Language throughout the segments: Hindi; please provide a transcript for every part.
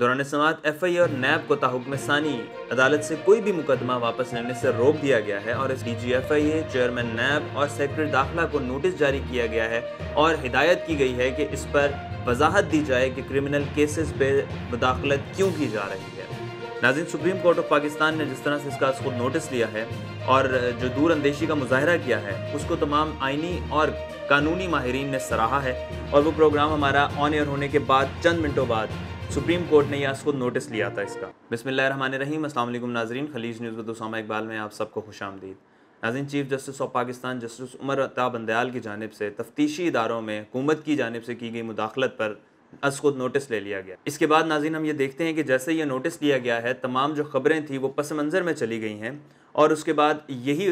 दौरान समात एफ आई और नैब को ताहुकम सानी अदालत से कोई भी मुकदमा वापस लेने से रोक दिया गया है और इस D G F I A chairman NAB और सेक्रेटरी दाखिला को नोटिस जारी किया गया है और हिदायत की गई है कि इस पर वजाहत दी जाए कि क्रिमिनल केसेस पे मुदाखलत क्यों की जा रही है नाजिन सुप्रीम कोर्ट ऑफ पाकिस्तान ने जिस तरह से इसका उसको नोटिस लिया है और जो दूर अंदेशी का मुजाहरा किया है उसको तमाम आइनी और कानूनी माहरीन ने सराहा है और वो प्रोग्राम हमारा ऑन एयर होने के बाद चंद मिनटों बाद सुप्रीम कोर्ट ने यास खुद नोटिस लिया था इसका रहीम असल नाजरीन खलीज न्यूज़ बदुसामा इकबाल में आप सबको खुश आमदीद नाजिन chief justice of Pakistan justice Umar Ata Bandial की जानब से तफ्तीशी इदारों में हुकूमत की जानब से की गई मुदाखलत पर अस खुद नोटिस ले लिया गया इसके बाद नाजिन हम ये देखते हैं कि जैसे ये नोटिस लिया गया है तमाम जो खबरें थी वो पस मंज़र में चली गई हैं और उसके बाद यही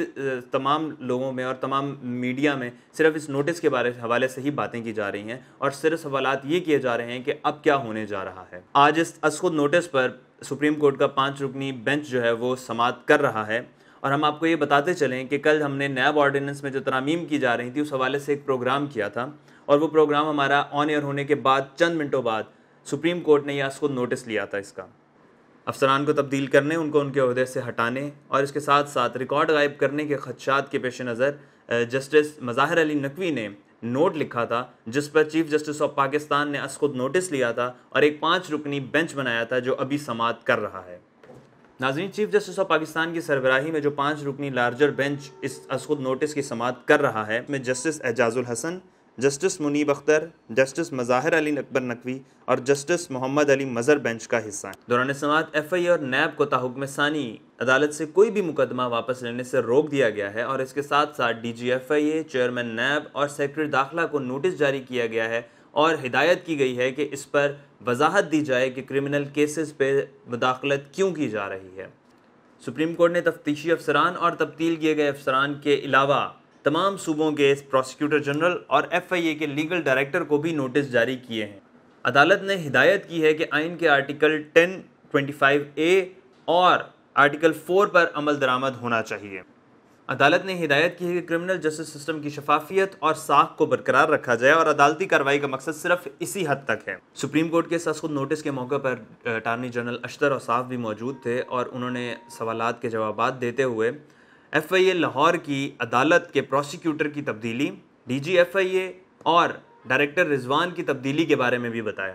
तमाम लोगों में और तमाम मीडिया में सिर्फ इस नोटिस के बारे हवाले से ही बातें की जा रही हैं और सिर्फ सवाल ये किए जा रहे हैं कि अब क्या होने जा रहा है आज इस असखुद नोटिस पर सुप्रीम कोर्ट का पाँच रुकनी बेंच जो है वो समाप्त कर रहा है और हम आपको ये बताते चलें कि कल हमने नैब ऑर्डिनेंस में जो तरामीम की जा रही थी उस हवाले से एक प्रोग्राम किया था और वो प्रोग्राम हमारा ऑन एयर होने के बाद चंद मिनटों बाद सुप्रीम कोर्ट ने यह खुद नोटिस लिया था इसका अफसरान को तब्दील करने उनको उनके अहदे से हटाने और इसके साथ साथ रिकॉर्ड गायब करने के खदशात के पेश नज़र जस्टिस मज़ाहिर अली नकवी ने नोट लिखा था जिस पर चीफ जस्टिस ऑफ पाकिस्तान ने अस खुद नोटिस लिया था और एक पाँच रुकनी बेंच बनाया था जो अभी समात कर रहा है नाजरीन चीफ जस्टिस ऑफ पाकिस्तान की सरबराही में जो पाँच रुकनी लार्जर बेंच इस असखुद नोटिस की समाप्त कर रहा है में justice Ijazul Hassan justice Munib Akhtar justice Mazahar Ali Akbar Naqvi और जस्टिस मोहम्मद अली मज़र बेंच का हिस्सा है दौरान समात एफ आई और नैब को ताहुकम सानी अदालत से कोई भी मुकदमा वापस लेने से रोक दिया गया है और इसके साथ साथ D G F I A chairman NAB और सेक्रेटरी दाखिला को नोटिस जारी किया गया है और हिदायत की गई है कि इस पर वजाहत दी जाए कि क्रिमिनल केसेस पे मुदाखलत क्यों की जा रही है सुप्रीम कोर्ट ने तफ्तीशी अफसरान और तब्दील किए गए अफसरान के अलावा तमाम सूबों के प्रोसिक्यूटर जनरल और एफआईए के लीगल डायरेक्टर को भी नोटिस जारी किए हैं अदालत ने हिदायत की है कि आइन के article ten twenty five A और आर्टिकल फोर पर अमल दरामद होना चाहिए अदालत ने हिदायत की है कि क्रिमिनल जस्टिस सिस्टम की शफाफियत और साख को बरकरार रखा जाए और अदालती कार्रवाई का मकसद सिर्फ इसी हद तक है सुप्रीम कोर्ट के सस्खुद नोटिस के मौके पर अटारनी जनरल अश्तर और साफ भी मौजूद थे और उन्होंने सवाल के जवाब देते हुए एफआईए लाहौर की अदालत के प्रोसिक्यूटर की तब्दीली डीजी एफआईए और डायरेक्टर रिजवान की तब्दीली के बारे में भी बताया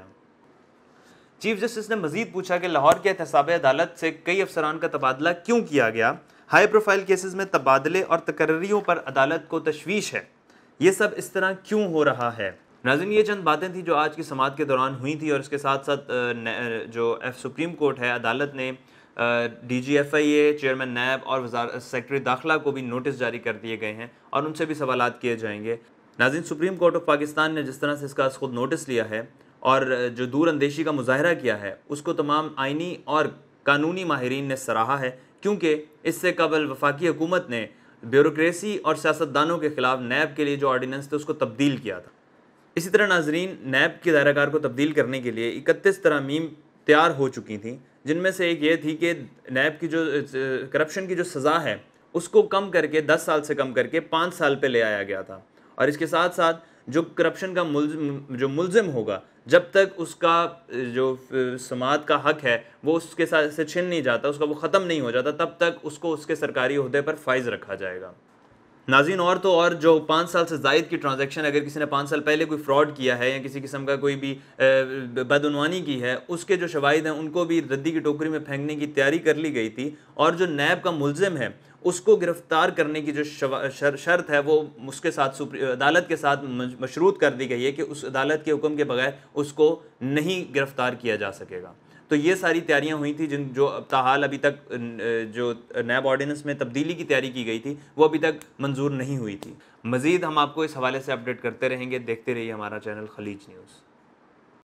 चीफ जस्टिस ने मजीद पूछा कि लाहौर के एहतसाब अदालत से कई अफसरान का तबादला क्यों किया गया हाई प्रोफाइल केसेस में तबादले और तकर्रियों पर अदालत को तशवीश है ये सब इस तरह क्यों हो रहा है नाजिन ये चंद बातें थी जो आज की समात के दौरान हुई थी और इसके साथ साथ जो एफ सुप्रीम कोर्ट है अदालत ने D G F I A chairman NAB और सेक्रेटरी दाखिला को भी नोटिस जारी कर दिए गए हैं और उनसे भी सवाल किए जाएंगे नाजिन सुप्रीम कोर्ट ऑफ पाकिस्तान ने जिस तरह से इसका खुद नोटिस लिया है और जो दूर अंदेशी का मुजाहरा किया है उसको तमाम आइनी और कानूनी माहरीन ने सराहा है क्योंकि इससे कबल वफाकी हुकूमत ने ब्यूरोसी और सियासतदानों के ख़िलाफ़ नैब के लिए जो ऑर्डीनेंस थे उसको तब्दील किया था इसी तरह नाजरीन नैब के दायराकार को तब्दील करने के लिए इकतीस मीम तैयार हो चुकी थी जिनमें से एक ये थी कि नैब की जो करप्शन की जो सज़ा है उसको कम करके दस साल से कम करके पाँच साल पर ले आया गया था और इसके साथ साथ जो करप्शन का मुल जो मुलजिम होगा जब तक उसका जो समाज का हक है वो उसके साथ से छिन नहीं जाता उसका वो ख़त्म नहीं हो जाता तब तक उसको उसके सरकारी अहदे पर फाइज रखा जाएगा नाजीन और तो और जो पाँच साल से जायद की ट्रांजेक्शन अगर किसी ने पाँच साल पहले कोई फ्रॉड किया है या किसी किस्म का कोई भी बदनवानी की है उसके जो शवाद हैं उनको भी रद्दी की टोकरी में फेंकने की तैयारी कर ली गई थी और जो नैब का मुलजिम है उसको गिरफ्तार करने की जो शर, शर्त है वो उसके साथ अदालत के साथ मशरूत कर दी गई है कि उस अदालत के हुक्म के बगैर उसको नहीं गिरफ्तार किया जा सकेगा तो ये सारी तैयारियां हुई थी जिन जो अब अभी तक जो नैब ऑर्डिनेंस में तब्दीली की तैयारी की गई थी वो अभी तक मंजूर नहीं हुई थी मज़ीद हम आपको इस हवाले से अपडेट करते रहेंगे देखते रहिए हमारा चैनल खलीज न्यूज़